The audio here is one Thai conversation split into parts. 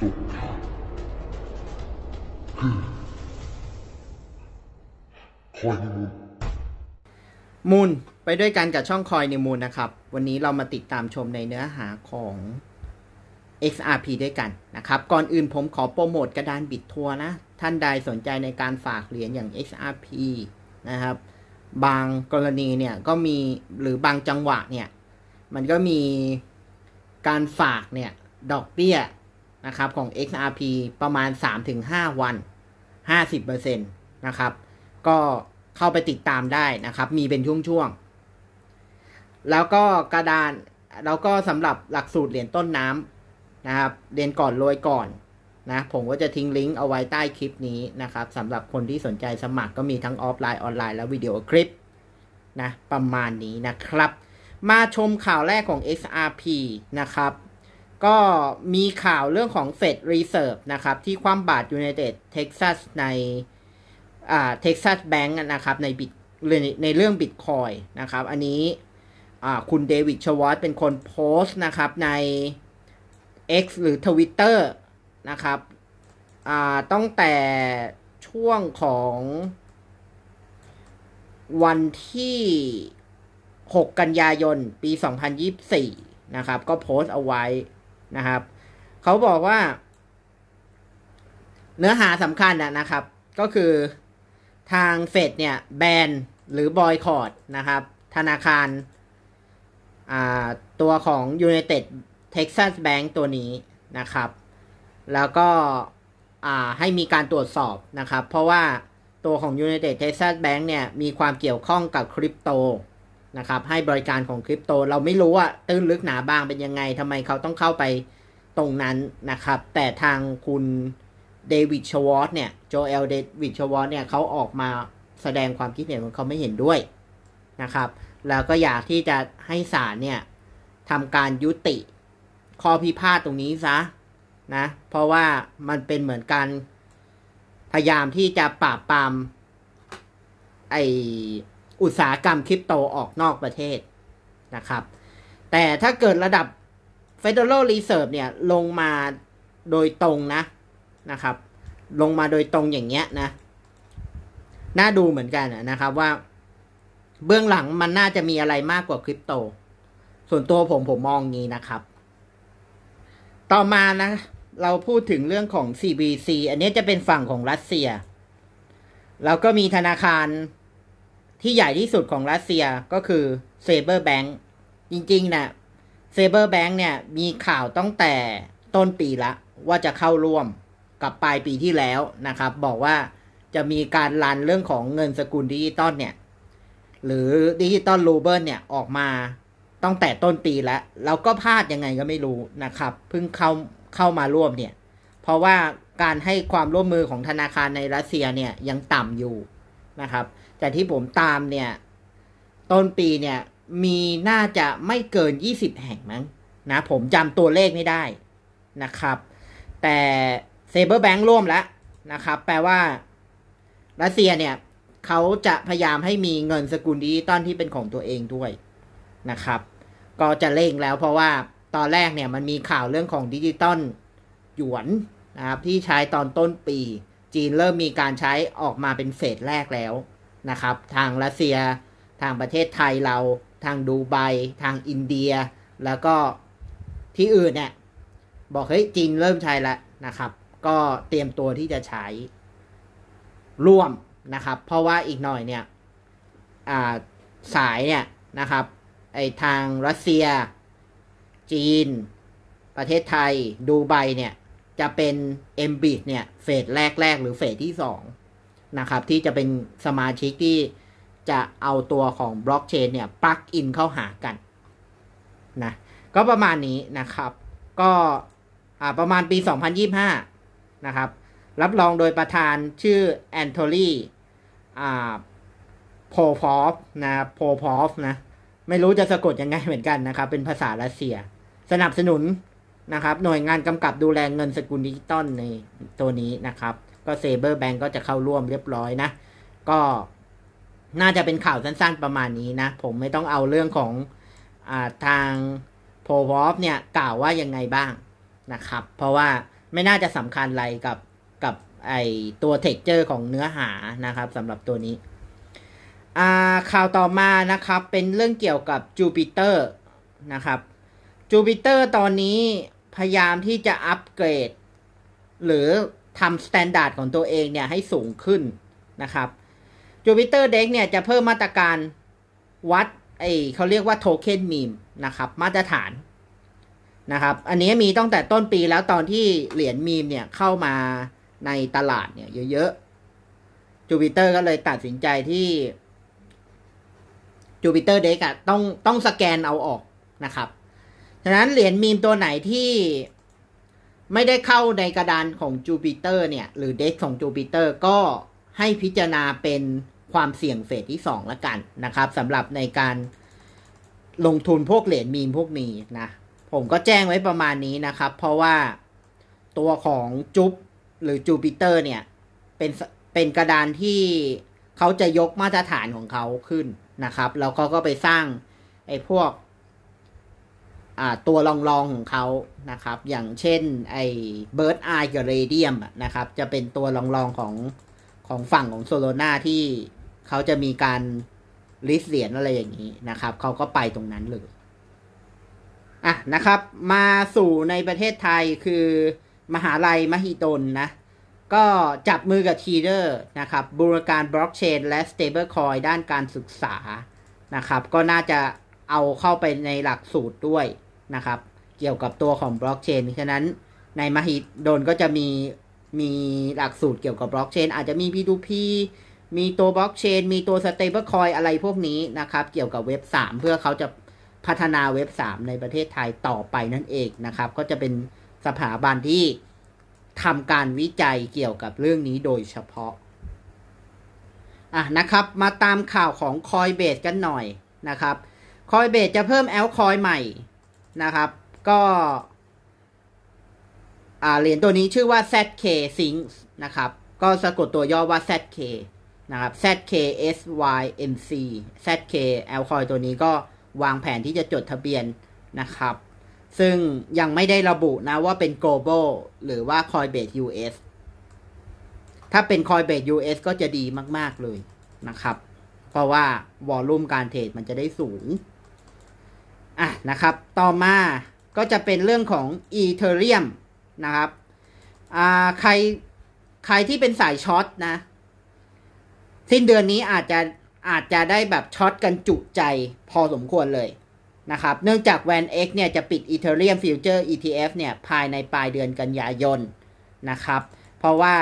มูลไปด้วยกันกับช่องคอยในมูลนะครับ วันนี้เรามาติดตามชมในเนื้อหาของ XRP ด้วยกันนะครับ ก่อนอื่นผมขอโปรโมทกระดานบิดทัวร์นะ ท่านใดสนใจในการฝากเหรียญอย่าง XRP นะครับบางกรณีเนี่ยก็มีหรือบางจังหวะเนี่ย มันก็มีการฝากเนี่ย ดอกเบี้ยนะครับของ XRP ประมาณ 3-5 วัน 50%นะครับก็เข้าไปติดตามได้นะครับ มีเป็นช่วงๆแล้วก็กระดาน แล้วก็สำหรับหลักสูตรเหรียญต้นน้ำนะครับ เรียนก่อนรวยก่อนนะผมก็จะทิ้งลิงก์เอาไว้ใต้คลิปนี้นะครับสำหรับคนที่สนใจสมัครก็มีทั้งออฟไลน์ ออนไลน์และวิดีโอคลิปนะประมาณนี้นะครับ มาชมข่าวแรกของ XRP นะครับก็มีข่าวเรื่องของเฟดรีเซิร์ฟนะครับ ที่ความบาทยูในเตเท็กซัสใน อ่าเท็กซัสแบงก์นะครับ ในบิตในเรื่องบิตคอยนะครับ อันนี้อ่าคุณเดวิดชวอตเป็นคนโพสต์นะครับใน X หรือ Twitter นะครับอ่าตั้งแต่ช่วงของ วันที่ 6กันยายนปี 2024 นะครับ ก็โพสต์เอาไว้นะครับเขาบอกว่าเนื้อหาสำคัญนะครับ ก็คือทางเฟดเนี่ยแบนหรือบอยคอรดนะครับ ธนาคารตัวของ United Texas Bank ตัวนี้นะครับ แล้วก็ให้มีการตรวจสอบนะครับ เพราะว่าตัวของ United Texas Bank เนี่ยมีความเกี่ยวข้องกับคริปโตนะครับให้บริการของคริปโต เราไม่รู้ว่าตื้นลึกหนาบางเป็นยังไงทำไมเขาต้องเข้าไปตรงนั้นนะครับ แต่ทางคุณเดวิดชวอตเนี่ยโจเอล เดวิดชวอตเนี่ยเขาออกมาแสดงความคิดเห็นของเขาไม่เห็นด้วยนะครับ แล้วก็อยากที่จะให้ศาลเนี่ยทำการยุติข้อพิพาทตรงนี้ซะนะเพราะว่ามันเป็นเหมือนการพยายามที่จะปราบปรามไออุตสาหกรรมคริปโตออกนอกประเทศนะครับ แต่ถ้าเกิดระดับ Federal Reserve เนี่ย ลงมาโดยตรงนะนะครับ ลงมาโดยตรงอย่างเงี้ยนะ น่าดูเหมือนกันนะครับว่าเบื้องหลังมันน่าจะมีอะไรมากกว่าคริปโต ส่วนตัวผมผมมองงี้นะครับ ต่อมานะ เราพูดถึงเรื่องของ CBC อันนี้จะเป็นฝั่งของรัสเซีย เราก็มีธนาคารที่ใหญ่ที่สุดของรัสเซียก็คือเซเบอร์แบงค์จริงๆนะเซเบอร์แบงค์เนี่ยมีข่าวตั้งแต่ต้นปีละว่าจะเข้าร่วมกับปลายปีที่แล้วนะครับ บอกว่าจะมีการลันเรื่องของเงินสกุลดิจิตอลเนี่ย หรือดิจิตอลรูเบิลเนี่ยออกมาตั้งแต่ต้นปีแล้วแล้วก็พลาดยังไงก็ไม่รู้นะครับ เพิ่งเข้าเข้ามาร่วมเนี่ย เพราะว่าการให้ความร่วมมือของธนาคารในรัสเซียเนี่ยยังต่ำอยู่นะครับจากที่ผมตามเนี่ย ต้นปีเนี่ยมีน่าจะไม่เกินยี่สิบแห่งมั้ง นะผมจำตัวเลขไม่ได้นะครับ แต่เซเบอร์แบงค์ร่วมแล้วนะครับ แปลว่ารัสเซียเนี่ย เขาจะพยายามให้มีเงินสกุลดิจิตอลที่เป็นของตัวเองด้วยนะครับ ก็จะเร่งแล้วเพราะว่าตอนแรกเนี่ยมันมีข่าวเรื่องของดิจิตอลหยวนนะครับ ที่ใช้ตอนต้นปี จีนเริ่มมีการใช้ออกมาเป็นเฟสแรกแล้วนะครับทางรัสเซียทางประเทศไทยเราทางดูไบทางอินเดีย แล้วก็ที่อื่นเนี่ยบอกเฮ้ยจีนเริ่มใช้แล้วนะครับ ก็เตรียมตัวที่จะใช้ร่วมนะครับ เพราะว่าอีกหน่อยเนี่ยสายเนี่ยนะครับไอทางรัสเซีย จีน ประเทศไทยดูไบเนี่ยจะเป็น m ม i ีเนี่ยเฟสแรกแรกหรือเฟสที่สองนะครับ ที่จะเป็นสมาชิกที่จะเอาตัวของบล็อกเชนเนี่ย ปลักอินเข้าหากันนะก็ประมาณนี้นะครับ ก็ประมาณปี 2025 นะครับ รับรองโดยประธานชื่อแอนโทลีโพฟอฟนะโพฟอฟนะ ไม่รู้จะสะกดยังไงเหมือนกันนะครับ เป็นภาษารัสเซีย สนับสนุนนะครับ หน่วยงานกำกับดูแลเงินสกุลดิจิตอลในตัวนี้นะครับก็เซเบอร์แบงก์ก็จะเข้าร่วมเรียบร้อยนะ ก็น่าจะเป็นข่าวสั้นๆประมาณนี้นะ ผมไม่ต้องเอาเรื่องของอาทางโพวอฟเนี่ยกล่าวว่ายังไงบ้างนะครับ เพราะว่าไม่น่าจะสำคัญอะไรกับกับไอตัวเท็กเจอร์ของเนื้อหานะครับสำหรับตัวนี้ข่าวต่อมานะครับ เป็นเรื่องเกี่ยวกับจูปิเตอร์นะครับจูปิเตอร์ตอนนี้พยายามที่จะอัปเกรด หรือทำสแตนดาร์ดของตัวเองเนี่ยให้สูงขึ้นนะครับจูปิเตอร์เด็กเนี่ยจะเพิ่ม มาตรการวัดไอเขาเรียกว่าโทเค็นมีมนะครับ มาตรฐานนะครับ อันนี้มีตั้งแต่ต้นปีแล้วตอนที่เหรียญมีมเนี่ยเข้ามาในตลาดเนี่ยเยอะๆจูปิเตอร์ก็เลยตัดสินใจที่จูปิเตอร์เด็กอะต้องต้องสแกนเอาออกนะครับ ฉะนั้นเหรียญมีมตัวไหนที่ไม่ได้เข้าในกระดานของจูปิเตอร์เนี่ย หรือเด็กของจูปิเตอร์ ก็ให้พิจารณาเป็นความเสี่ยงเฟสที่2ละกันนะครับสำหรับในการลงทุนพวกเหรียญมีมพวกนี้นะ ผมก็แจ้งไว้ประมาณนี้นะครับ เพราะว่าตัวของจุบหรือจูปิเตอร์เนี่ย เป็นเป็นกระดานที่เขาจะยกมาตรฐานของเขาขึ้นนะครับ แล้วก็ก็ไปสร้างไอ้พวกตัวรององของเขานะครับ อย่างเช่นไอ้เบิร์ดไอกับเรเดียมนะครับ จะเป็นตัวรององของของฝั่งของโซโลนาที่เขาจะมีการลิสเหรียญอะไรอย่างนี้นะครับ เขาก็ไปตรงนั้นเลยอ่ะนะครับ มาสู่ในประเทศไทยคือมหาลัยมหิดลนะ ก็จับมือกับทีเดอร์นะครับ บูรการบล็อกเชนและสเตเบิลคอยด้านการศึกษา นะครับ ก็น่าจะเอาเข้าไปในหลักสูตรด้วยนะครับ เกี่ยวกับตัวของบล็อกเชน ฉะนั้นในมหิดลก็จะมี มีหลักสูตรเกี่ยวกับบล็อกเชน อาจจะมี P2P มีตัวบล็อกเชน มีตัวสเตเบิลคอยอะไรพวกนี้นะครับ เกี่ยวกับเว็บ3เพื่อเขาจะพัฒนาเว็บ3ในประเทศไทยต่อไปนั่นเองนะครับ ก็จะเป็นสถาบันที่ทำการวิจัยเกี่ยวกับเรื่องนี้โดยเฉพาะอ่ะนะครับ มาตามข่าวของคอยเบสกันหน่อยนะครับ คอยเบสจะเพิ่มแอลคอยใหม่นะครับก็เหรียญตัวนี้ชื่อว่า ZK s y n c s นะครับ ก็สะกดตัวย่อว่า ZK นะครับ ZK SYNC ZK Alcoin ตัวนี้ก็วางแผนที่จะจดทะเบียนนะครับซึ่งยังไม่ได้ระบุนะว่าเป็น global หรือว่า Coinbase US ถ้าเป็น Coinbase US ก็จะดีมาก ๆ เลยนะครับ เพราะว่าวอลลุ่มการเทรดมันจะได้สูงอ่ะนะครับ ต่อมาก็จะเป็นเรื่องของอีเทอริเอมนะครับอ่าใครใครที่เป็นสายช็อตนะสิ้นเดือนนี้อาจจะอาจจะได้แบบช็อตกันจุใจ พอสมควรเลย นะครับ เนื่องจากแวน X เนี่ยจะปิด Ethereum Future ETF เนี่ยภายในปลายเดือนกันยายน นะครับ เพราะว่า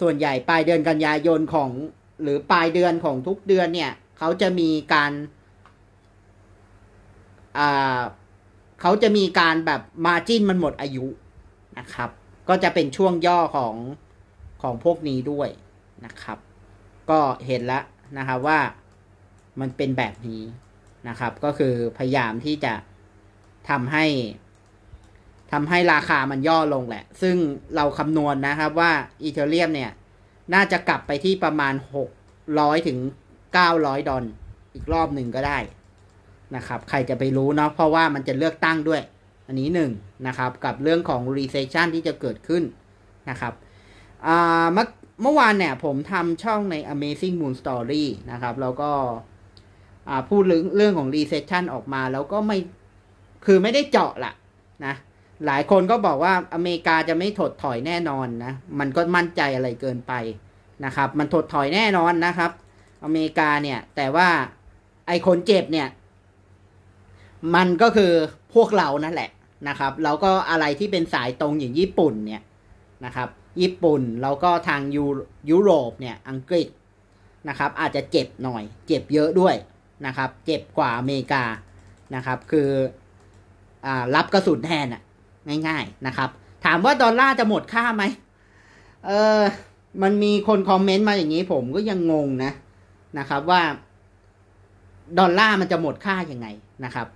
ส่วนใหญ่ปลายเดือนกันยายนของหรือปลายเดือนของทุกเดือนเนี่ยเขาจะมีการเขาจะมีการแบบมาจิ้นมันหมดอายุนะครับ ก็จะเป็นช่วงย่อของ ของพวกนี้ด้วยนะครับ ก็เห็นแล้วนะครับว่ามันเป็นแบบนี้นะครับ ก็คือพยายามที่จะทำให้ทำให้ราคามันย่อลงแหละ ซึ่งเราคำนวณนนะครับว่าอีเทเรียมเนี่ย น่าจะกลับไปที่ประมาณ 600 ถึง 900 ดอลอีกรอบหนึ่งก็ได้นะครับใครจะไปรู้เนาะเพราะว่ามันจะเลือกตั้งด้วยอันนี้หนึ่งนะครับ กับเรื่องของ recession ที่จะเกิดขึ้นนะครับเมื่อเมื่อวานเนี่ยผมทำช่องใน Amazing Moon Story นะครับแล้วก็พูดเรื่องเรื่องของ recession ออกมาแล้วก็ไม่คือไม่ได้เจาะละนะ หลายคนก็บอกว่าอเมริกาจะไม่ถดถอยแน่นอนนะ มันก็มั่นใจอะไรเกินไปนะครับ มันถดถอยแน่นอนนะครับ อเมริกาเนี่ยแต่ว่าไอคนเจ็บเนี่ยมันก็คือพวกเรานั่นแหละนะครับ เราก็อะไรที่เป็นสายตรงอย่างญี่ปุ่นเนี่ยนะครับญี่ปุ่นแล้วก็ทางยูยุโรปเนี่ยอังกฤษนะครับ อาจจะเจ็บหน่อยเจ็บเยอะด้วยนะครับเจ็บกว่าอเมริกานะครับ คืออรับกระสุนแทนอะง่ายๆนะครับ ถามว่าดอลลาร์จะหมดค่าไหมเออมันมีคนคอมเมนต์มาอย่างนี้ผมก็ยังงงนะนะครับว่า ดอลลาร์มันจะหมดค่ายังไงนะครับ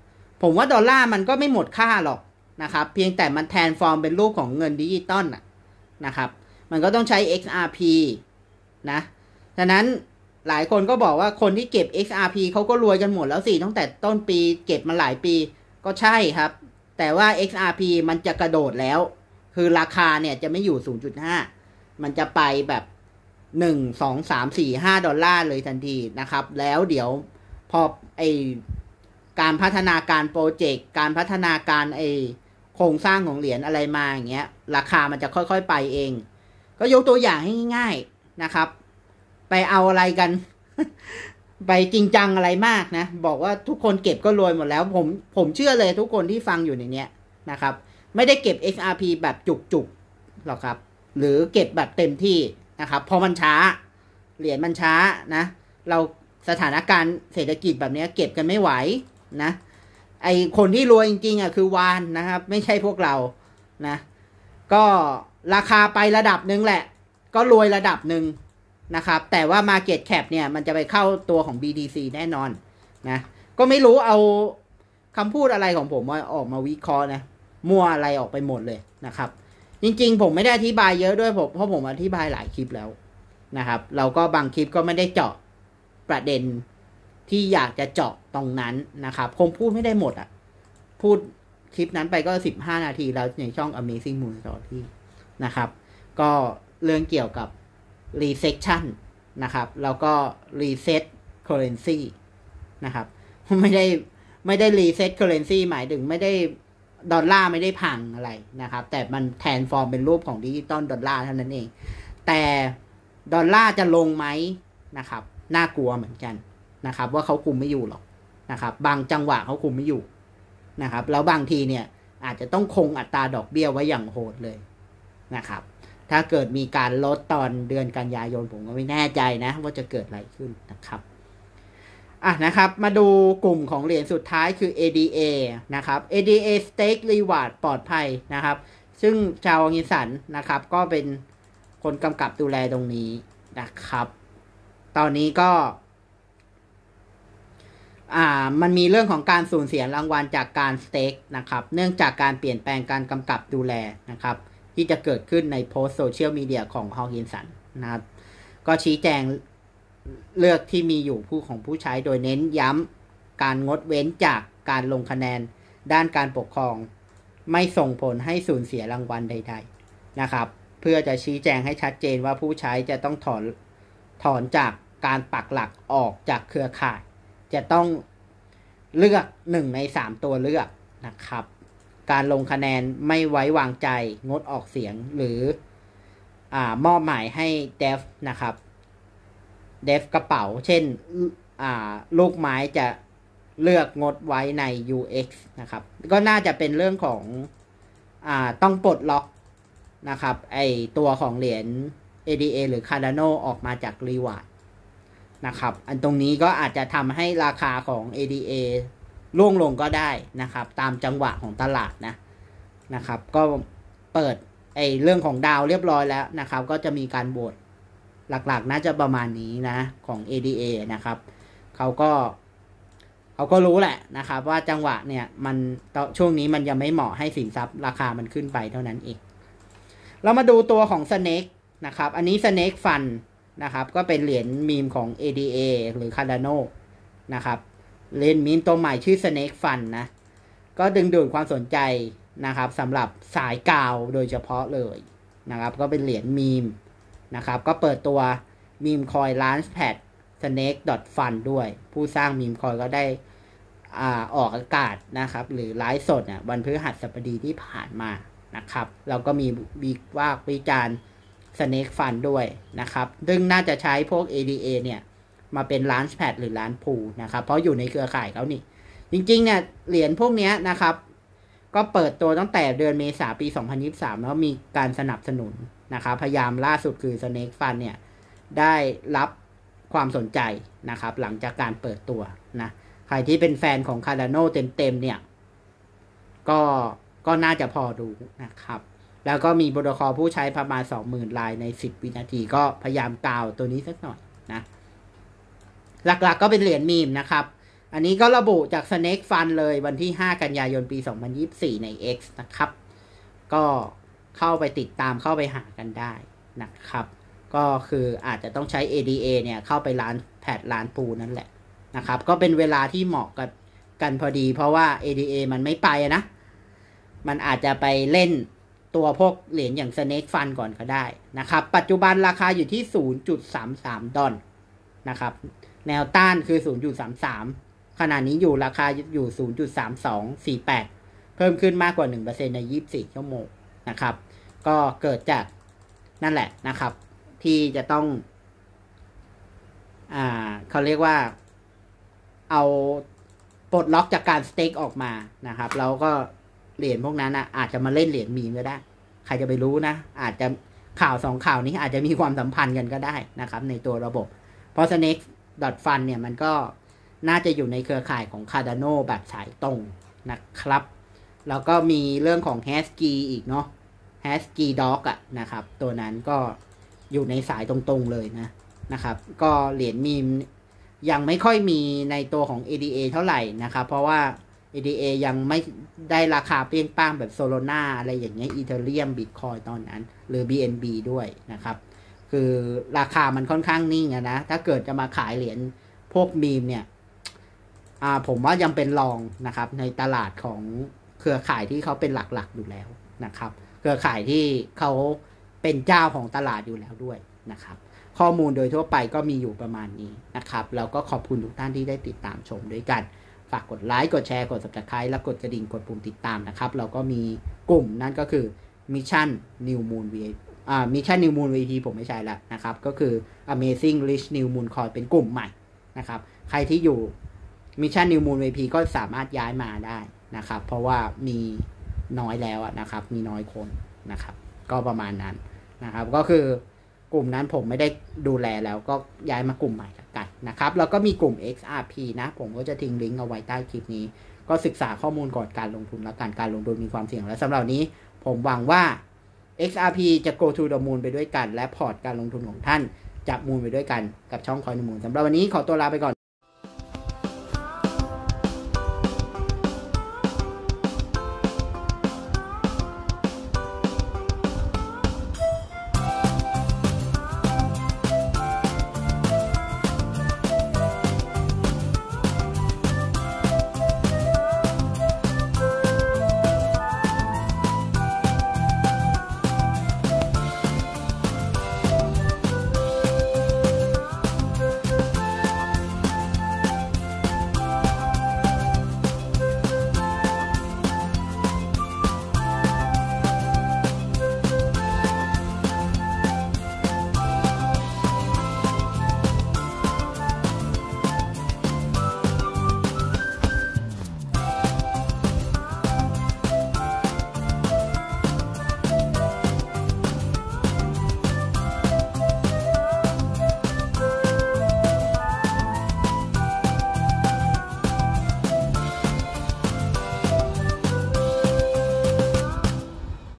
ผมว่าดอลลาร์มันก็ไม่หมดค่าหรอกนะครับ เพียงแต่มันแทนฟอร์มเป็นรูปของเงินดิจิตอลนะครับ มันก็ต้องใช้ XRP นะดังนั้นหลายคนก็บอกว่าคนที่เก็บ XRP เขาก็รวยกันหมดแล้วสิตั้งแต่ต้นปีเก็บมาหลายปีก็ใช่ครับ แต่ว่า XRP มันจะกระโดดแล้ว คือราคาเนี่ยจะไม่อยู่ 0.5 มันจะไปแบบ 1 2 3 4 5 ดอลลาร์เลยทันทีนะครับ แล้วเดี๋ยวพอไอการพัฒนาการโปรเจกต์ การพัฒนาการไอโครงสร้างของเหรียญอะไรมาอย่างเงี้ย ราคามันจะค่อย ๆไปเอง ก็ยกตัวอย่างให้ง่ายๆนะครับ ไปเอาอะไรกันไปจริงจังอะไรมากนะ บอกว่าทุกคนเก็บก็รวยหมดแล้ว ผมผมเชื่อเลยทุกคนที่ฟังอยู่ในเนี้ยนะครับ ไม่ได้เก็บ XRP แบบจุกๆ หรอกครับ หรือเก็บแบบเต็มที่นะครับพอมันช้า เหรียญมันช้านะ เราสถานการณ์เศรษฐกิจแบบนี้เก็บกันไม่ไหวนะไอคนที่รวยจริงๆอ่ะคือวานนะครับ ไม่ใช่พวกเรานะ ก็ราคาไประดับหนึ่งแหละ ก็รวยระดับหนึ่งนะครับ แต่ว่า Market Cap เนี่ย มันจะไปเข้าตัวของ BDC แน่นอนนะก็ไม่รู้เอาคำพูดอะไรของผมมาออกมาวิเคราะห์นะมั่วอะไรออกไปหมดเลยนะครับ จริงๆ ผมไม่ได้อธิบายเยอะด้วยผมเพราะผมอธิบายหลายคลิปแล้วนะครับ เราก็บางคลิปก็ไม่ได้เจาะประเด็นที่อยากจะเจาะตรงนั้นนะครับคงพูดไม่ได้หมดอะ่ะ พูดคลิปนั้นไปก็15นาที แล้วในช่อง Amazing Moon Story นะครับ ก็เรื่องเกี่ยวกับ Resection นะครับ แล้วก็ Reset Currency นะครับไม่ได้ไม่ได้ Reset Currency หมายถึงไม่ได้ ดอลลาร์ไม่ได้พังอะไรนะครับ แต่มันแทนฟอร์มเป็นรูปของดิจิตอลดอลลาร์เท่านั้นเอง แต่ดอลลาร์จะลงไหมนะครับ น่ากลัวเหมือนกันนะครับว่าเขาคุมไม่อยู่หรอกนะครับ บางจังหวะเขาคุมไม่อยู่นะครับ แล้วบางทีเนี่ยอาจจะต้องคงอัตราดอกเบี้ยไว้อย่างโหดเลยนะครับ ถ้าเกิดมีการลดตอนเดือนกันยายนผมก็ไม่แน่ใจนะว่าจะเกิดอะไรขึ้นนะครับอ่ะนะครับมาดูกลุ่มของเหรียญสุดท้ายคือ ADA นะครับ ADA Stake Reward ปลอดภัยนะครับ ซึ่งชาวอังกิสันนะครับ ก็เป็นคนกำกับดูแลตรงนี้นะครับ ตอนนี้ก็อ่ามันมีเรื่องของการสูญเสียรางวัลจากการสเต็กนะครับ เนื่องจากการเปลี่ยนแปลงการกำกับดูแล นะครับที่จะเกิดขึ้นในโพสโซเชียลมีเดียของฮอกินสันนะครับก็ชี้แจงเลือกที่มีอยู่ผู้ของผู้ใช้โดยเน้นย้ำการงดเว้นจากการลงคะแนน ด้านการปกครอง ไม่ส่งผลให้สูญเสียรางวัลใดๆนะครับเพื่อจะชี้แจงให้ชัดเจนว่าผู้ใช้จะต้องถอนถอนจากการปักหลักออกจากเครือข่ายจะต้องเลือกหนึ่งในสามตัวเลือกนะครับ การลงคะแนนไม่ไว้วางใจงดออกเสียงหรือ อ่า มอบหมายให้เดฟนะครับเดฟกระเป๋า เช่น อ่า ลูกไม้จะเลือกงดไว้ใน UX นะครับ ก็น่าจะเป็นเรื่องของ อ่า ต้องปลดล็อก นะครับไอตัวของเหรียญ ADA หรือ Cardano ออกมาจากรีวาร์ดนะครับอันตรงนี้ก็อาจจะทำให้ราคาของ ADA ร่วงลงก็ได้นะครับ ตามจังหวะของตลาดนะนะครับ ก็เปิดไอเรื่องของดาวเรียบร้อยแล้วนะครับ ก็จะมีการโหวตหลักๆน่าจะประมาณนี้นะของ ADA นะครับเขาก็เขาก็รู้แหละนะครับ ว่าจังหวะเนี่ยมันช่วงนี้มันยังไม่เหมาะให้สินทรัพย์ราคามันขึ้นไปเท่านั้นเอง เรามาดูตัวของ Snake นะครับ อันนี้ Snake Fund นะครับก็เป็นเหรียญมีมของ ADA หรือ Cardano นะครับ เหรียญมีมตัวใหม่ชื่อ Snake Fund นะ ก็ดึงดูดความสนใจนะครับสำหรับสายกาวโดยเฉพาะเลยนะครับก็เป็นเหรียญมีมนะครับก็เปิดตัวมีมคอยล้านแพด snake fund ด้วย ผู้สร้างมีมคอยก็ได้อ่าออกอากาศนะครับหรือไลฟ์สดนยวันพฤหัสบดีที่ผ่านมานะครับเราก็มีวิวากวิจารณ์ Snake f u n ด้วยนะครับซึ่งน่าจะใช้พวก ADA เนี่ย มาเป็น Launch Pad หรือ Launch Pool นะครับ เพราะอยู่ในเครือข่ายเขานี่ จริงๆ เนี่ยเหรียญพวกนี้นะครับ ก็เปิดตัวตั้งแต่เดือนเมษาปี 2023 แล้วมีการสนับสนุนนะครับ พยายามล่าสุดคือ Snake f u n เนี่ย ได้รับความสนใจนะครับหลังจากการเปิดตัวนะ ใครที่เป็นแฟนของคาร์ดานโนเต็มๆ เนี่ย ก็ก็น่าจะพอดูนะครับแล้วก็มีโปรโตคอลผู้ใช้ประมาณ20,000ลายใน 10 วินาทีก็พยายามกล่าวตัวนี้สักหน่อยนะ หลักๆกก็เป็นเหรียญมีมนะครับ อันนี้ก็ระบุจาก Snake Fund เลยวันที่ 5 กันยายนปี 2024 ใน X นะครับ ก็เข้าไปติดตามเข้าไปหากันได้นะครับ ก็คืออาจจะต้องใช้ ADA เนี่ยเข้าไปร้านแพดร้านปูนั่นแหละนะครับ ก็เป็นเวลาที่เหมาะกับกันพอดีเพราะว่า ADA มันไม่ไปนะ มันอาจจะไปเล่นตัวพวกเหรียญอย่าง Snake Fund ก่อนก็ได้นะครับ ปัจจุบันราคาอยู่ที่ 0.33 ดอลนะครับ แนวต้านคือ 0.33 ขณะนี้อยู่ราคาอยู่ 0.3248 เพิ่มขึ้นมากกว่า 1%ใน 24 ชั่วโมงนะครับ ก็เกิดจากนั่นแหละนะครับ ที่จะต้อง อ่าเขาเรียกว่า เอาปลดล็อกจากการสเต็กออกมานะครับแล้วก็เหรียญพวกนั้นนะอาจจะมาเล่นเหรียญมีมก็ได้ ใครจะไปรู้นะ อาจจะข่าวสองข่าวนี้อาจจะมีความสัมพันธ์กันก็ได้นะครับ ในตัวระบบ เพราะ Snake dot fund เนี่ยมันก็น่าจะอยู่ในเครือข่ายของ Cardano แบบสายตรงนะครับแล้วก็มีเรื่องของ h a s k e อีกเนาะ h a s k e Dog อะนะครับ ตัวนั้นก็อยู่ในสายตรงๆเลยนะนะครับก็เหรียญมีมยังไม่ค่อยมีในตัวของ ADA เท่าไหร่นะครับ เพราะว่า EDA ยังไม่ได้ราคาเปรี้ยงป้างแบบโซโลนาอะไรอย่างเงี้ยอีเทเรียมบิตคอยตอนนั้น หรือ BNB ด้วยนะครับคือราคามันค่อนข้างนิ่งนะ ถ้าเกิดจะมาขายเหรียญพวกมีมเนี่ยผมว่ายังเป็นรองนะครับในตลาดของเครือข่ายที่เขาเป็นหลักๆอยู่แล้วนะครับเครือข่ายที่เขาเป็นเจ้าของตลาดอยู่แล้วด้วยนะครับข้อมูลโดยทั่วไปก็มีอยู่ประมาณนี้นะครับแล้วก็ขอบคุณทุกท่านที่ได้ติดตามชมด้วยกันฝากกดไลค์กดแชร์กด subscribe และกดกระดิ่งกดปุ่มติดตามนะครับ เราก็มีกลุ่มนั่นก็คือ Mission New Moon VIP อ่า Mission New Moon VIP ผมไม่ใช่ละนะครับ ก็คือ Amazing Rich New Moon Coin เป็นกลุ่มใหม่นะครับ ใครที่อยู่ Mission New Moon VIP ก็สามารถย้ายมาได้นะครับ เพราะว่ามีน้อยแล้วนะครับ มีน้อยคนนะครับ ก็ประมาณนั้นนะครับ ก็คือกลุ่มนั้นผมไม่ได้ดูแลแล้วก็ย้ายมากลุ่มใหม่กันนะครับแล้วก็มีกลุ่ม XRP นะ ผมก็จะทิ้งลิงก์เอาไว้ใต้คลิปนี้ ก็ศึกษาข้อมูลก่อนการลงทุนและการการลงทุนมีความเสี่ยงและสำหรับนี้ผมหวังว่า XRP จะ go to the moon ไปด้วยกัน และพอร์ตการลงทุนของท่าน จะมูลไปด้วยกันกับช่องคอยนมูลสำหรับวันนี้ขอตัวลาไปก่อน